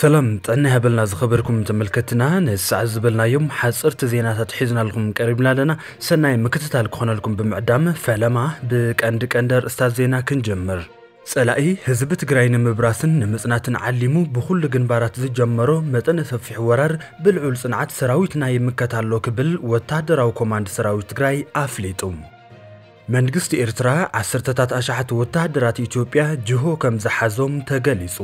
ሰላም ጥዕና ሃበልና ዝኸበርኩም ተመልከትና ንሰዓት ዝበልናዮም ሓፅርቲ ዜናታት ሒዝናልኩም ቀሪብና ኣለና ሰናይ ምክትታል ክኾነልኩም ብምዕዳም ፈለማ ብቀንዲ ቀንዲ ርእስታት ዜና ክንጀምር ጸላኢ ህዝቢ ትግራይ ንምብራስን ንምጽናትን ዓሊሙ ብኹሉ ግንባራት ዝጀመሮ መጠነ ሰፊሕ ወራር ብልዑል ጽንዓት ሰራዊትና ይምከታሎ ክብል ወታደራዊ ኮማንድ ሰራዊት ትግራይ ኣፍሊጡ መንግስቲ ኤርትራ ዓሰርተታት ኣሽሓት ወታሃደራት ኢትዮጵያ ጅሆ ከም ዝሓዞም ተገሊጹ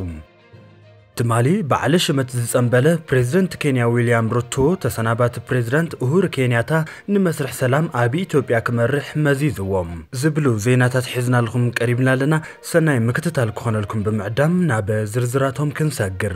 ትማሊ በዓለ ሽመት ዝፀንበለ ፕሬዚደንት ኬንያ ዊልያም ሩቶ ተሰናባት ፕሬዚደንት እሁር ኬንያታ ንመስርሕ ሰላም ኣብ ኢትዮጵያ ክመርሕ መዚዝዎም ዝብሉ ዜናታት ሒዝናልኩም ቀሪብና ኣለና። ሰናይ ምክትታል ክኾነልኩም ብምዕዳም ናብ ዝርዝራቶም ክንሰግር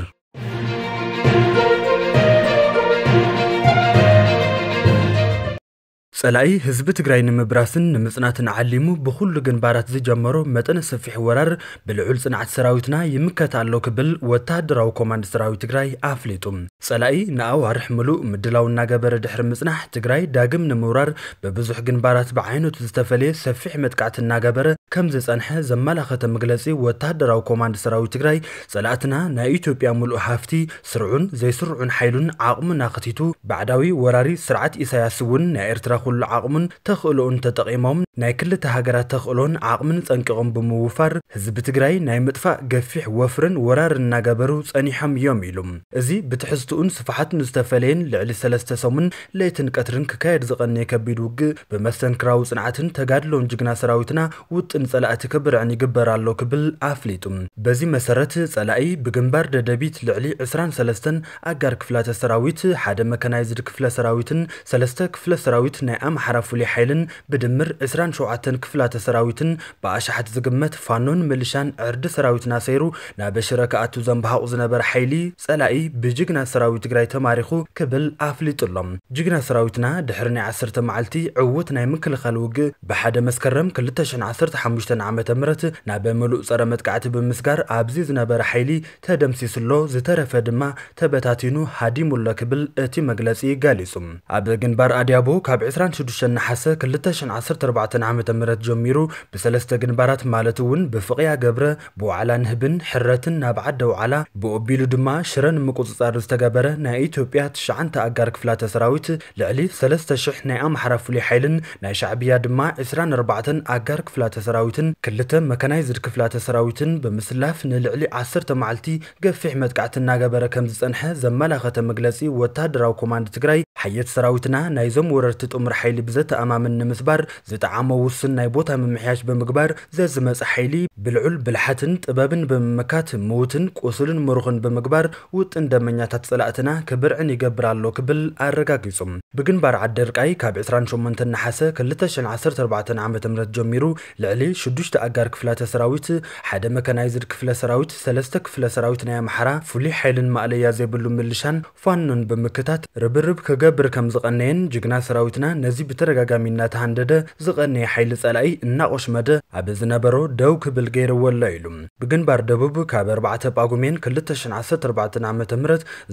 ጸላኢ ህዝቢ ትግራይ ንምብራስን ንምጽናትን ዓሊሙ ብኩሉ ግንባራት ዝጀመሮ መጠነ ሰፊሕ ወራር ብልዑል ጽንዓት ሰራዊትና ይምከት ኣሎ ክብል ወታደራዊ ኮማንድ ሰራዊት ትግራይ ኣፍሊጡ ጸላኢ ንኣዋርሕ ምሉእ ምድላው እናገበረ ድሕሪ ምጽናሕ ትግራይ ዳግም ንምውራር ብብዙሕ ግንባራት ብዓይነቱ ዝተፈለየ ሰፊሕ መጥቃዕቲ እናገበረ ከም ዝጸንሐ ዘመላኸተ መግለጺ ወታደራዊ ኮማንድ ሰራዊት ትግራይ ጸላእትና ናይ ኢትዮጵያ ምሉእ ሃፍቲ ስርዑን ዘይስርዑን ሓይሉን ዓቕሙን ኣኽቲቱ ባዕዳዊ ወራሪ ስርዓት ኢሳያስ እውን ናይ ኤርትራ ኩሉ ዓቕሙን ተኽእሎኡን ተጠቒሞም ናይ ክልተ ሃገራት ተኽእሎን ዓቕምን ጸንቂቖም ብምውፋር ህዝቢ ትግራይ ናይ ምጥፋእ ገፊሕ ወፍርን ወራር እናገበሩ ጸኒሖም እዮም ኢሉ እዚ ብትሕዝትኡን ስፋሓትን ዝተፈለየን ልዕሊ ሰለስተ ሰሙን ለይትን ቀትርን ክካየድ ዝቐንየ ከቢድ ውግእ ብመስተንክራዊ ጽንዓትን ተጋድሎን ጅግና ሰራዊትና ውጥን ጸላእቲ ክብርዕን ይግበር ኣሎ ክብል ኣፍሊጡ በዚ መሰረት ጸላኢ ብግንባር ደደቢት ልዕሊ 23 ኣጋር ክፍላተ ሰራዊት ሓደ መከናይዝድ ክፍለ ሰራዊትን ሰለስተ ክፍለ ሰራዊት ናይ ናይ ኣምሓራ ፍሉይ ሓይልን ብድምር 27 ክፍላተ ሰራዊትን ብኣሽሓት ዝግመት ፋኖን ምልሻን ዕርዲ ሰራዊትና ሰይሩ ናብ ሽረ ክኣቱ ዘንባሃቑ ዝነበረ ሓይሊ ጸላኢ ብጅግና ሰራዊት ትግራይ ተማሪኹ ክብል ኣፍሊጡሎም ጅግና ሰራዊትና ድሕሪ ናይ 10 መዓልቲ ዕውት ናይ ምክልኻል ውግእ ብሓደ መስከረም 215 ዓ ም ናብ ምሉእ ፀረ መጥቃዕቲ ብምስጋር ኣብዚ ዝነበረ ሓይሊ ተደምሲስሎ ዝተረፈ ድማ ተበታቲኑ ሃዲሙሎ ክብል እቲ መግለፂ ገሊጹ ኣብ ግንባር ኣድያቦ ካብ 20 ኤርትራን ሽዱሽተ ሓሰ 214 ዓመተ ምህረት ጀሚሩ ብሰለስተ ግንባራት ማለት እውን ብፍቕያ ገብረ ብዋዕላ ንህብን ሕረትን ናብ ዓደ ዋዕላ ብኦቢሉ ድማ ሽረ ንምቁፅፃር ዝተገበረ ናይ ኢትዮጵያ ትሽዓንተ ኣጋር ክፍላተ ሰራዊት ልዕሊ 3000 ናይ ኣምሓራ ፍሉይ ሓይልን ናይ ሻዕብያ ድማ 24 ኣጋር ክፍላተ ሰራዊትን ክልተ መከናይዝድ ክፍላተ ሰራዊትን ብምስላፍ ንልዕሊ 10 መዓልቲ ገፊሕ መጥቃዕቲ እናገበረ ከም ዝፀንሐ ዘመላኸተ መግለፂ ወታደራዊ ኮማንድ ትግራይ ሓየት ሰራዊትና ናይዞም ወረርቲ ጥሙር ሓይሊ ብዘተኣማምን ንምስባር ዝጠዓሞ ውስን ናይ ቦታ ምምሕያሽ ብምግባር ዘዝመፀ ሓይሊ ብልዑል ብልሓትን ጥበብን ብምምካት ምዉትን ቁስልን ምሩኽን ብምግባር ውጥን ደመኛታት ፀላእትና ክብርዕን ይገብር ኣሎ ክብል ኣረጋጊጹ ብግንባር ዓደርቃይ ካብ 28 ናሓሰ 214 ዓ ም ጀሚሩ ልዕሊ 6 ኣጋር ክፍላተ ሰራዊት ሓደ መካናይዝድ ክፍለ ሰራዊት ሰለስተ ክፍለ ሰራዊት ናይ ኣምሓራ ፍሉይ ሓይልን ማእለያ ዘይብሉ ምልሻን ፋኖን ብምክታት ርብርብ ክገ ክገብር ከም ዝቐነየን ጅግና ሰራዊትና ነዚ ብተደጋጋሚ እናተሃንደደ ዝቐነየ ሓይሊ ጸላኢ እናቆሽመደ ኣብ ዝነበሮ ደው ክብል ገይርዎ ኣሎ ኢሉ ብግንባር ደቡብ ካብ 4 ጳጉሜን 214 ዓ ም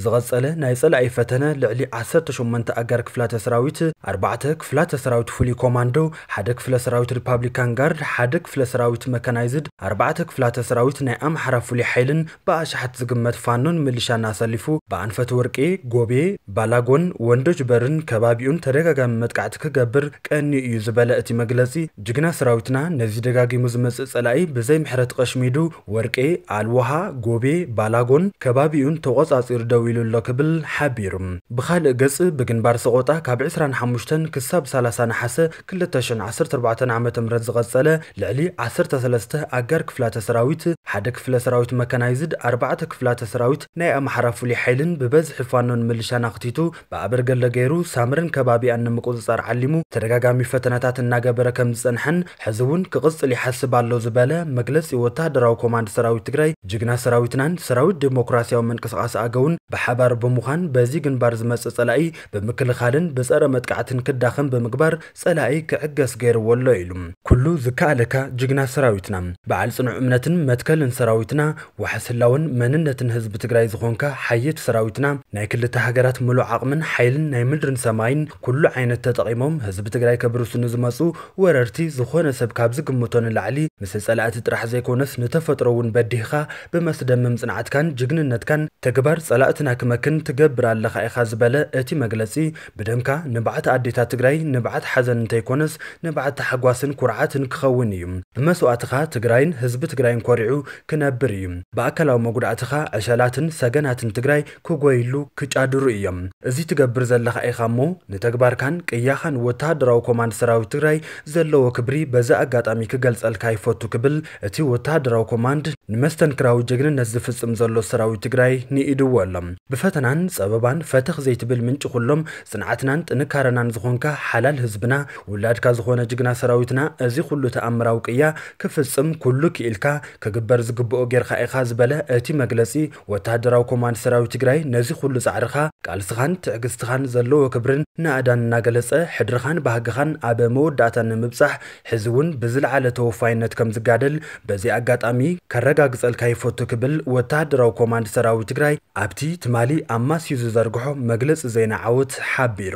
ዝቐጸለ ናይ ጸላኢ ፈተነ ልዕሊ 18 ኣጋር ክፍላተ ሰራዊት 4 ክፍላተ ሰራዊት ፍሉይ ኮማንዶ ሓደ ክፍለ ሰራዊት ሪፓብሊካን ጋርድ ሓደ ክፍለ ሰራዊት መካናይዝድ 4 ክፍላተ ሰራዊት ናይ ኣምሓራ ፍሉይ ሓይልን ብኣሽሓት ዝግመት ፋኖን ምልሻ እናሰሊፉ ብኣንፈት ወርቂ ጎቤ ባላጎን ወን ወልዶ ጅበርን ከባቢኡን ተደጋጋሚ መጥቃዕቲ ክገብር ቀኒ እዩ ዝበለ እቲ መግለፂ ጅግና ሰራዊትና ነዚ ደጋጊሙ ዝመፅእ ፀላኢ ብዘይ ምሕረት ቀሽሚዱ ወርቄ ኣልዋሃ ጎቤ ባላጎን ከባቢኡን ተቆፃፂሩ ደው ኢሉ ኣሎ ክብል ሓቢሩ ብካልእ ገፅ ብግንባር ሰቆጣ ካብ 25 ክሳብ 30 ናሓሰ 2014 ዓ ም ዝቐፀለ ልዕሊ 13 ኣጋር ክፍላተ ሰራዊት ሓደ ክፍለ ሰራዊት መከናይዝድ ኣርባዕተ ክፍላተ ሰራዊት ናይ ኣምሓራ ፍሉይ ሓይልን ብበዝሒ ፋኖን ምልሻን ኣኽቲቱ ብኣበርገ ገለ ገይሩ ሳምርን ከባቢኣን ንምቁፅፃር ዓሊሙ ተደጋጋሚ ፈተናታት እናገበረ ከም ዝፀንሐን ሕዚ እውን ክቕፅል ይሓስብ ኣሎ ዝበለ መግለፂ ወታደራዊ ኮማንድ ሰራዊት ትግራይ ጅግና ሰራዊትናን ሰራዊት ዲሞክራሲያዊ ምንቅስቃስ ኣገውን ብሓባር ብምዃን በዚ ግንባር ዝመፅእ ፀላኢ ብምክልኻልን ብፀረ መጥቃዕትን ክዳኸም ብምግባር ፀላኢ ክዕገስ ገይርዎ ኣሎ ኢሉ ኩሉ ዝከኣለካ ጅግና ሰራዊትና በዓል ፅኑዕ እምነትን መትከልን ሰራዊትና ዋሕስ ህላውን መንነትን ህዝቢ ትግራይ ዝኾንካ ሓየት ሰራዊትና ናይ ክልተ ሃገራት ምሉእ ዓቕምን ሓይልን ናይ ምድርን ሰማይን ኩሉ ዓይነት ተጠቒሞም ህዝቢ ትግራይ ከብርሱ ንዝመፁ ወረርቲ ዝኾነ ሰብ ካብ ዝግምቶ ንላዕሊ ምስ ፀላእቲ ጥራሕ ዘይኮነስ ንተፈጥሮ እውን በዲህኻ ብመስደምም ፅንዓትካን ጅግንነትካን ተግባር ፀላእትና ክመክን ትገብር ኣለካ ኢኻ ዝበለ እቲ መግለፂ ብደምካ ንባዕቲ ኣዴታት ትግራይ ንባዓት ሓዘን እንተይኮነስ ንባዓት ተሓጓስን ኩርዓትን ክኸውን እዩ ብመስዋእትኻ ትግራይን ህዝቢ ትግራይን ኮሪዑ ክነብር እዩ ብኣካላዊ መጉዳእትኻ ዕሸላትን ሰገናትን ትግራይ ክጎይሉ ክጫድሩ እዮም እዚ ትገብር ዘለካ ኢኻ እሞ ንተግባርካን ቅያኻን ወተሃደራዊ ኮማንድ ሰራዊት ትግራይ ዘለዎ ክብሪ በዛ ኣጋጣሚ ክገልጸልካ ይፈቱ ክብል እቲ ወተሃደራዊ ኮማንድ ንመስተንክራዊ ጀግንነት ዝፍጽም ዘሎ ሰራዊት ትግራይ ንኢድዎ ኣሎም ብፈተናን ጸበባን ፈትኽ ዘይትብል ምንጭ ኩሎም ጽንዓትናን ጥንካረናን ዝኾንካ ሓላል ህዝብና ውላድካ ዝኾነ ጅግና ሰራዊትና እዚ ኩሉ ተኣምራዊ ቅያ ክፍጽም ኩሉ ክኢልካ ክግበር ዝግብኦ ጌርካ ኢኻ ዝበለ እቲ መግለጺ ወታደራዊ ኮማንድ ሰራዊት ትግራይ ነዚ ኩሉ ጻዕርኻ ቃልስኻን ትዕግስትኻን ዘለዎ ክብርን ንኣዳን እናገለጸ ሕድርኻን ባህግኻን ኣብ መወዳእታ ንምብጻሕ ሕዚ እውን ብዝለዓለ ተወፋይነት ከም ዝጋደል በዚ ኣጋጣሚ ከረ ዘረጋግፀልካ ይፈቱ ክብል ወታደራዊ ኮማንድ ሰራዊት ትግራይ ኣብቲ ትማሊ ኣማስዩ ዝዘርግሖ መግለጽ ዜና ዓወት ሓቢሩ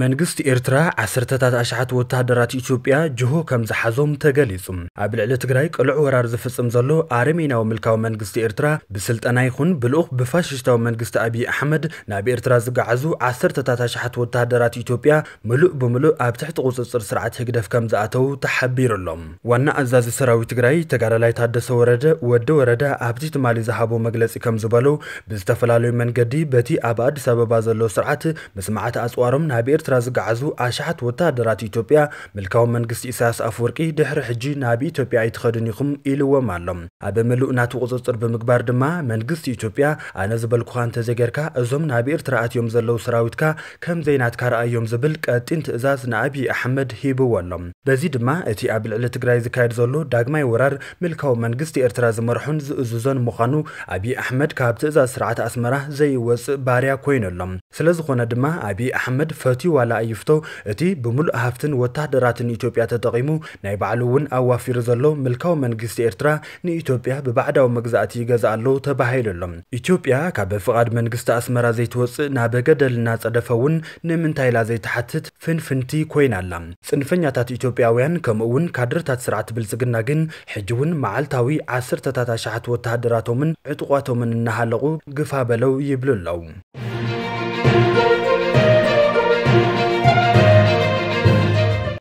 መንግስቲ ኤርትራ ዓሰርተታት ኣሽሓት ወተሃደራት ኢትዮጵያ ጅሆ ከም ዝሓዞም ተገሊጹ ኣብ ልዕሊ ትግራይ ቅልዑ ወራር ዝፍጽም ዘሎ ኣረሜናዊ ምልካዊ መንግስቲ ኤርትራ ብስልጠና ይኹን ብልኡኽ ብፋሽስታዊ መንግስቲ ኣብዪ ኣሕመድ ናብ ኤርትራ ዝገዓዙ ዓሰርተታት ኣሽሓት ወተሃደራት ኢትዮጵያ ምሉእ ብምሉእ ኣብ ትሕቲ ቁፅፅር ስርዓት ህግደፍ ከም ዝኣተው ተሓቢሩ ኣሎም ዋና ኣዛዚ ሰራዊት ትግራይ ተጋዳላይ ታደሰ ወረደ ወደ ወረዳ ኣብቲ ትማሊ ዝሃቦ መግለፂ ከም ዝበሉ ብዝተፈላለዩ መንገዲ በቲ ኣብ ኣዲስ ኣበባ ዘሎ ስርዓት ምስማዓት ኣፅዋሮም ናብ ኤርትራ ኤርትራ ዝገዓዙ ኣሽሓት ወታደራት ኢትዮጵያ ምልካዊ መንግስቲ ኢሳያስ ኣፈወርቂ ድሕሪ ሕጂ ናብ ኢትዮጵያ ኣይትኸድን ኢኹም ኢልዎም ኣሎም ኣብ ምሉእ ናቱ ቁፅፅር ብምግባር ድማ መንግስቲ ኢትዮጵያ ኣነ ዝበልኩካ እንተዘጌርካ እዞም ናብ ኤርትራ ኣትዮም ዘለዉ ሰራዊትካ ከም ዘይናትካ ረኣዮም ዝብል ቀጢን ትእዛዝ ንኣብዪ ኣሕመድ ሂብዎ ኣሎም በዚ ድማ እቲ ኣብ ልዕሊ ትግራይ ዝካየድ ዘሎ ዳግማይ ወራር ምልካዊ መንግስቲ ኤርትራ ዝመርሑን ዝእዝዞን ምዃኑ ኣብዪ ኣሕመድ ካብ ትእዛዝ ስርዓት ኣስመራ ዘይወፅእ ባርያ ኮይኑ ኣሎም ስለ ዝኾነ ድማ ኣብዪ ኣሕመድ ፈትይዋ ዋላ ኣይፍቶ እቲ ብምሉእ ሃፍትን ወታደራትን ኢትዮጵያ ተጠቒሙ ናይ ባዕሉ እውን ኣዋፊሩ ዘሎ ምልካዊ መንግስቲ ኤርትራ ንኢትዮጵያ ብባዕዳዊ መግዛእቲ ይገዝእ ኣሎ ተባሂሉ ኣሎም ኢትዮጵያ ካብ ብፍቓድ መንግስቲ ኣስመራ ዘይትወፅእ ናበ ገደል እናፀደፈ እውን ንምንታይ ኢላ ዘይተሓትት ፍንፍንቲ ኮይና ኣላ ፅንፈኛታት ኢትዮጵያውያን ከምኡ እውን ካድርታት ስርዓት ብልፅግና ግን ሕጂ እውን መዓልታዊ ዓስርተታት ኣሸሓት ወታሃደራቶምን ዕጡቋቶምን እናሃለቑ ግፋ በለው ይብሉ ኣለው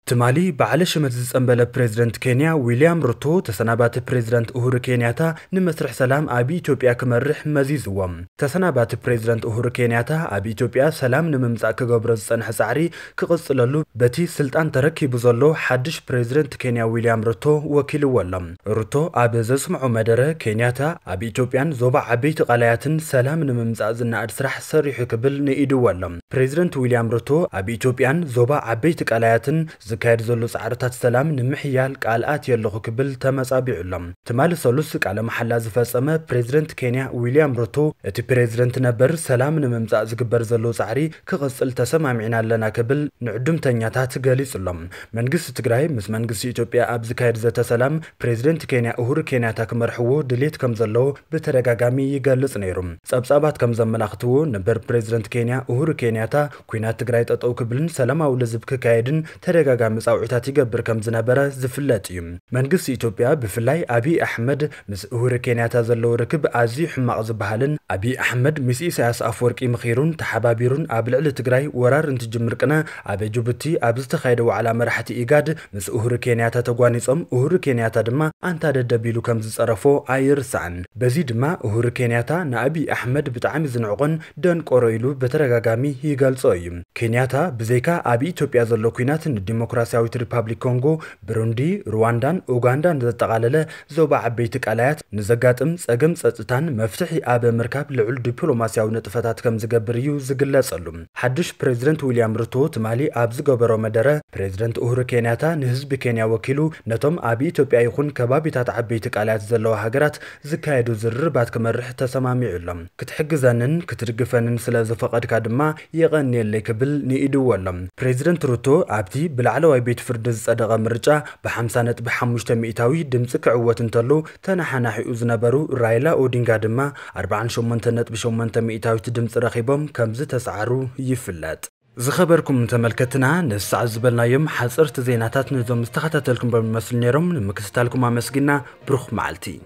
ትማሊ በዓለ ሽመት ዝፀንበለ ፕሬዚደንት ኬንያ ዊልያም ሩቶ ተሰናባቲ ፕሬዚደንት እሁሩ ኬንያታ ንመስርሕ ሰላም ኣብ ኢትዮጵያ ክመርሕ መዚዝዎም ተሰናባቲ ፕሬዚደንት እሁሩ ኬንያታ ኣብ ኢትዮጵያ ሰላም ንምምፃእ ክገብሮ ዝፀንሐ ፃዕሪ ክቕፅለሉ በቲ ስልጣን ተረኪቡ ዘሎ ሓድሽ ፕሬዚደንት ኬንያ ዊልያም ሩቶ ወኪልዎ ኣሎም ሩቶ ኣብ ዘስምዖ መደረ ኬንያታ ኣብ ኢትዮጵያን ዞባ ዓበይቲ ቃላያትን ሰላም ንምምፃእ ዝናኣድ ስራሕ ሰሪሑ ክብል ንኢድዎ ኣሎም ፕሬዚደንት ዊልያም ሩቶ ኣብ ኢትዮጵያን ዞባ ዓበይቲ ቃላያትን ዝካየድ ዘሎ ፃዕርታት ሰላም ንምሕያል ቃል ኣትየ ኣለኹ ክብል ተመፃቢዑሎም ትማሊ ሰሉስ ቃለ መሓላ ዝፈፀመ ፕሬዚደንት ኬንያ ዊልያም ሮቶ እቲ ፕሬዚደንት ነበር ሰላም ንምምፃእ ዝግበር ዘሎ ፃዕሪ ክቕፅል ተሰማሚዕና ኣለና ክብል ንዕዱምተኛታት ገሊጹ ኣሎም መንግስቲ ትግራይ ምስ መንግስቲ ኢትዮጵያ ኣብ ዝካየድ ዘተ ሰላም ፕሬዚደንት ኬንያ እሁር ኬንያታ ክመርሕዎ ድሌት ከም ዘለዎ ብተደጋጋሚ ይገልጽ ነይሩ ጸብጻባት ከም ዘመላኽትዎ ነበር ፕሬዚደንት ኬንያ እሁር ኬንያታ ኩናት ትግራይ ጠጠው ክብልን ሰላማዊ ልዝብ ክካየድን ተደጋጋሚ መጻውዒታት ይገብር ከም ዝነበረ ዝፍለጥ እዩ መንግስቲ ኢትዮጵያ ብፍላይ ኣብዪ ኣሕመድ ምስ እሁሪ ኬንያታ ዘለዎ ርክብ ኣዝዩ ሕማቕ ዝበሃልን ኣብዪ ኣሕመድ ምስ ኢሳያስ ኣፈወርቂ ምኺሩን ተሓባቢሩን ኣብ ልዕሊ ትግራይ ወራር እንትጅምር ቅነ ኣብ ጅቡቲ ኣብ ዝተኻየደ ዋዕላ መራሕቲ ኢጋድ ምስ እሁሪ ኬንያታ ተጓኒፆም እሁሪ ኬንያታ ድማ ኣንታ ደደቢሉ ከም ዝፀረፎ ኣይርስዕን በዚ ድማ እሁሪ ኬንያታ ንኣብዪ ኣሕመድ ብጣዕሚ ዝንዕቆን ደንቆሮ ኢሉ በተደጋጋሚ ይገልጾ እዩ ኬንያታ ብዘይካ ኣብ ኢትዮጵያ ዘሎ ኩናት ንዲሞክራ ዲሞክራሲያዊት ሪፓብሊክ ኮንጎ፣ ብሩንዲ፣ ሩዋንዳን ኡጋንዳን ዘጠቃለለ ዞባ ዓበይቲ ቃላያት ንዘጋጥም ፀገም ፀጥታን መፍትሒ ኣብ ምርካብ ልዑል ዲፕሎማስያዊ ንጥፈታት ከም ዝገብር እዩ ዝግለጸሉ ሓድሽ ፕሬዚደንት ዊልያም ርቶ ትማሊ ኣብ ዝገበሮ መደረ ፕሬዚደንት እሁሩ ኬንያታ ንህዝቢ ኬንያ ወኪሉ ነቶም ኣብ ኢትዮጵያ ይኹን ከባቢታት ዓበይቲ ቃልያት ዘለዋ ሃገራት ዝካየዱ ዝርርባት ክመርሕ ተሰማሚዑ ኣሎም ክትሕግዘንን ክትድግፈንን ስለ ዝፈቐድካ ድማ የቐኒየለይ ክብል ንኢድዎ ኣሎም ፕሬዚደንት ሩቶ ኣብቲ ብላዕለ ላዕለዋይ ቤት ፍርዲ ዝጸደቐ ምርጫ ብ 50 5 ሚእታዊ ድምፂ ክዕወት እንተሎ ተናሓናሒኡ ዝነበሩ ራይላ ኦዲንጋ ድማ 48.8 ሚእታዊት ድምፂ ረኺቦም ከምዝ ተሰዓሩ ይፍለጥ ዝኸበርኩም ተመልከትና ንሳዕ ዝበልናዮም ሓፅርቲ ዜናታት ነዞም ዝተኸታተልኩም በሚመስል ነይሮም ንምክስታልኩም ኣመስጊና ብሩኽ መዓልቲ